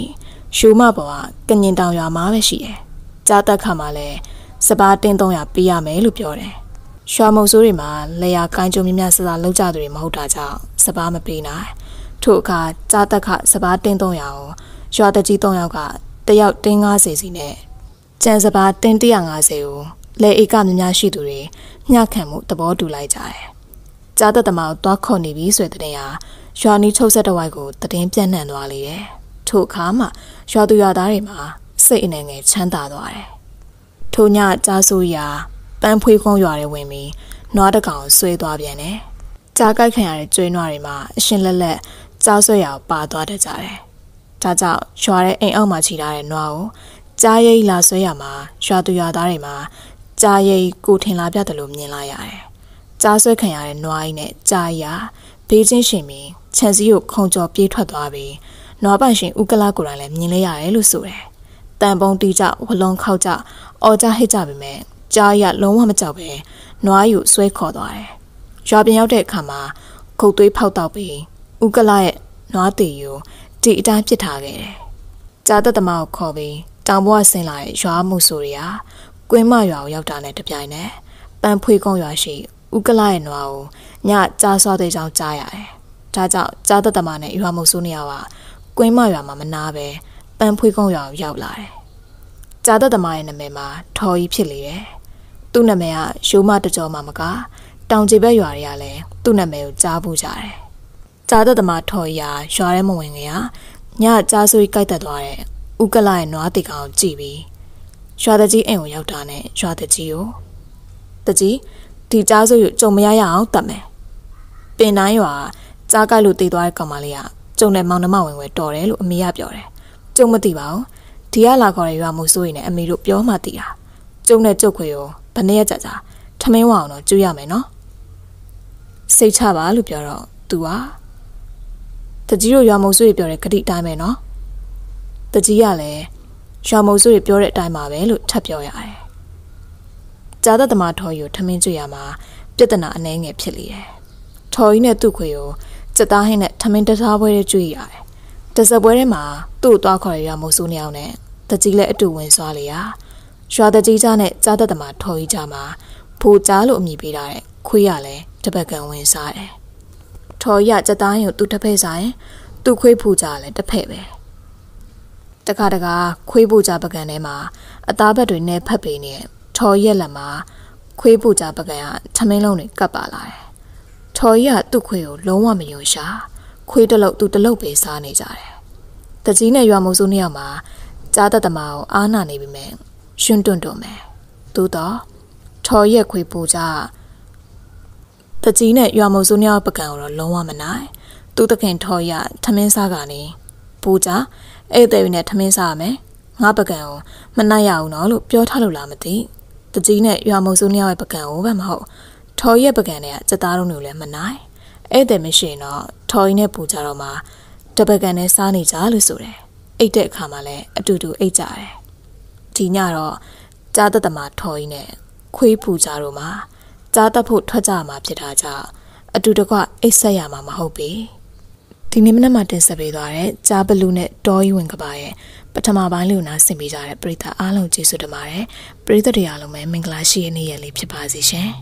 A: ရှူမဘောကကညင်တောင်ရွာမှာပဲရှိတယ်။ကြားသက်ခါမှာလည်းစပားတင်း300ပေးရမယ်လို့ပြောတယ်။ရွှာမုံဆိုးတွေမှာလေယာကိုင်းကြုံမြမြဆဆလောက်ကြသူတွေမဟုတ်တာကြောင့်စပားမပေးနိုင်။ထို့အခါကြားသက်ခစပားတင်း300ကိုရွာတကြီး300ကတယောက်တင်း90စီနဲ့ကျန်စပားတင်း150ကိုလဲဧကများများရှိသူတွေမျှခံမှုသဘောတူလိုက်ကြတယ်။ကြားသက်သမားကိုသွားခေါ်နေပြီဆိုတဲ့တဲ့ဟာရွာနီးချုပ်ဆက်တဝိုက်ကိုတည်င်းပြန့်နှံ့သွားလေတယ်။ထို့အခါမှရွာသူရွာသားတွေမှာစိတ်အနေငယ်ချမ်းသာသွားတယ်။ထို့ညကြားဆိုရာပန်းဖွေးခွန်းရွာထဲဝင်ပြီးနွားတကောင်ဆွေးသွားပြန်တယ်။ကြားကိုက်ခံရတဲ့ကျွေးနွားတွေမှာအရှင်လက်လက်ကြားဆွဲရာပါသွားတတ်ကြတယ်။ဒါကြောင့်ရွာရဲ့အိမ်အောက်မှာခြိထားတဲ့နွားကိုကြားရိပ်လာဆွဲရမှာရွာသူရွာသားတွေမှာကြာရိပ်ကိုထင်လာပြတယ်လို့မြင်လာရတယ်။ကြားဆွဲခံရတဲ့နွားကြီးနဲ့ကြာရာဘေးချင်းရှင်ပြီးခြံစည်းကိုခုံကျော်ပြေးထွက်သွားပြီးနွားပိုင်ရှင်ဥကလကိုယ်တိုင်လည်းမြင်လဲရတယ်လို့ဆိုတယ်။တန်ပုံတီးကြဝလုံးခောက်ကြအော်ကြဟစ်ကြပေမဲ့ကြားရလုံးဝမကြောက်ပဲနွားယူဆွဲခေါ်သွားတယ်။ရွာပြန်ရောက်တဲ့အခါမှာခုတ်သွေးဖောက်တော့ပြီးဥကလရဲ့နွားတေယူဒီအတိုင်းပစ်ထားခဲ့တယ်။ကြားသက်သမားကိုခေါ်ပြီးတောင်ပေါ်ဆင်းလာတဲ့ရွာမှုဆိုတွေကကွင်းမရွာကိုရောက်တာနဲ့တပြိုင်နက်ပန်ဖွေကုန်းရွာရှိဥကလရဲ့နွားကိုညကြားဆွားတဲ့ကြောင်းကြားရတယ်။ဒါကြောင့်ကြားသက်သမားနဲ့ရွာမုတ်ဆိုးနေရပါကွင်းမရွာမှာမနာပဲပန်ဖွေကုန်းရွာကိုရောက်လာတယ်။ကြားသက်သမားရဲ့နာမည်မှာထော်ကြီးဖြစ်လေတယ်။သူ့နာမည်ကရိုးမတကြောမှမက တောင်ကျေဘက်ရွာတွေကလည်းသူ့နာမည်ကိုကြားဖို့ကြတယ်။ကြားသက်သမားထော်ကြီးဟာရွာထဲမဝင်ခင်ကညကြားဆွေးကြိုက်တက်သွားတဲ့ဥကလရဲ့နွားတေကောင်ကိုကြည့်ပြီးရွာတကြီးအိမ်ကိုရောက်တာနဲ့ရွာတကြီးကိုတကြီးဒီကြားစုကိုကြုံမရရအောင်တတ်မယ်ပင်တိုင်းရွာကြားကိုက်လို့တည်သွားတဲ့ကောင်မလေးကကျုံနဲ့မောင်နှမဝင်ဝဲတော်တယ်လို့အမေကပြောတယ်ကျုံမသိပါဘူးဒီကလာခေါ်တဲ့ရွာမှုစိုးရင်လည်းအမေတို့ပြောမှသိတာကျုံနဲ့ကျုပ်ခွေရောဘယ်နဲ့ရကြကြထမင်းဝအောင်တော့ကျွေးရမယ်နော်စိတ်ချပါလို့ပြောတော့သူကတကြီးတို့ရွာမုံဆွေပြောတဲ့ဂတိတိုင်းပဲနော်တကြီးကလည်းရွာမုံစုတွေပြောတဲ့အတိုင်းပါပဲလို့ထပ်ပြောရတယ်။ဂျာသက်သမားထော်ရီကိုထမင်းကျွေရမှာပြဿနာအနှဲငယ်ဖြစ်လေတယ်။ထော်ရီနဲ့သူ့ခွေကိုစက်သားဟင်းနဲ့ထမင်းတစားပွဲတွေကျွေရတယ်။တစပွဲထဲမှာသူ့သွားခေါ်ရရွာမုံစုနှစ်ယောက်နဲ့တကြီးလည်းအတူဝင်သွားလေရ။ရွာတကြီးကြားနဲ့ဂျာသက်သမားထော်ရီကြားမှာဖိုကြားလို့အမည်ပေးထားတဲ့ခွေးရလဲတပတ်ကံဝင်စားတယ်။ထော်ရီကစက်သားဟင်းကိုသူ့တစ်ဖက်ဆိုင် သူ့ခွေးဖူကြားလဲတစ်ဖက်ပဲ။တခါတခါခွေးပူကြပကံထဲမှာ အသားဘက်တွေနဲ့ဖက်ပေနဲ့ထော်ရက်လက်မှာခွေးပူကြပကံကထမင်းလုံးတွေကပ်ပါလာတယ်။ထော်ရသူ့ခွေးကိုလုံးဝမယုံရှာခွေးတလုံးသူ့တလုံးပဲစားနေကြတယ်။တကြီးနဲ့ရွာမုံစုနှစ်ယောက်မှာကြားသက်သမားကိုအားနာနေပြီမဲ့ရှင်တွန့်တွန့်ပဲ။သို့တော့ထော်ရက်ခွေးပူကြတကြီးနဲ့ရွာမုံစုနှစ်ယောက်ပကံကိုတော့လုံးဝမနိုင်။သူ့တခင်ထော်ရထမင်းစားကနေပူကြအဲ့တဲ့ရီနဲ့ထမင်းစားရမယ်ငါပကံကိုမနိုင်ရအောင်နော်လို့ပြောထားလို့လားမသိတကြီးနဲ့ရွာမုံစိုးလျောက်ရဲ့ပကံကိုပဲမဟုတ်ထော်ရဲ့ပကံတွေကစက်သားတို့လည်းမနိုင်အဲ့တဲ့မရှိရင်တော့ထော်ရင်နဲ့ပူကြတော့မှတပကံနဲ့စားနေကြလို့ဆိုတယ်အိတ်တဲ့အခါမှာလည်းအတူတူအိတ်ကြတယ်ဒီညတော့ကြားသက်သမာထော်ရင်နဲ့ခွေးပူကြတော့မှကြားသက်ဖို့ထွက်ကြမှာဖြစ်တာကြောင့်အတူတကွအိတ်ဆက်ရမှာမဟုတ်ပြီ။ဒီနေ့မနက်မှတင်ဆက်ပေးသွားတဲ့ကြားဘလူးနဲ့တောယွင်ကဘာရဲ့ပထမပိုင်းလို့နားဆင်ပေးကြတဲ့ပရိသတ်အားလုံးကျေးဇူးတင်ပါတယ်ပရိသတ်တွေအားလုံးပဲမင်္ဂလာရှိတဲ့နေ့ရက်လေးဖြစ်ပါစေရှင်။